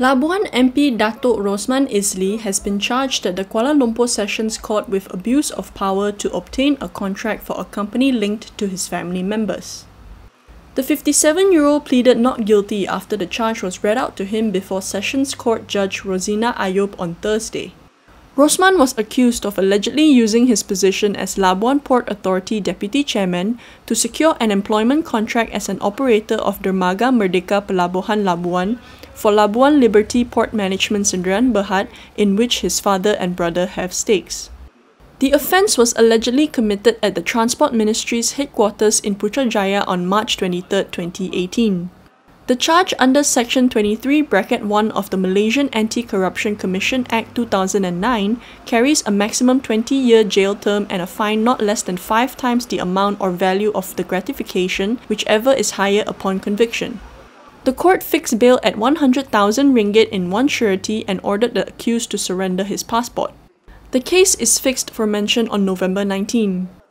Labuan MP Datuk Rosman Isli has been charged at the Kuala Lumpur Sessions Court with abuse of power to obtain a contract for a company linked to his family members. The 57 year old pleaded not guilty after the charge was read out to him before Sessions Court Judge Rosina Ayob on Thursday. Rosman was accused of allegedly using his position as Labuan Port Authority deputy chairman to secure an employment contract as an operator of Dermaga Merdeka Pelabuhan Labuan for Labuan Liberty Port Management Sdn Bhd in which his father and brother have stakes. The offence was allegedly committed at the Transport Ministry's headquarters in Putrajaya on March 23, 2018. The charge under Section 23, Bracket 1 of the Malaysian Anti Corruption Commission Act 2009 carries a maximum 20 year jail term and a fine not less than five times the amount or value of the gratification, whichever is higher upon conviction. The court fixed bail at 100,000 ringgit in one surety and ordered the accused to surrender his passport. The case is fixed for mention on November 19.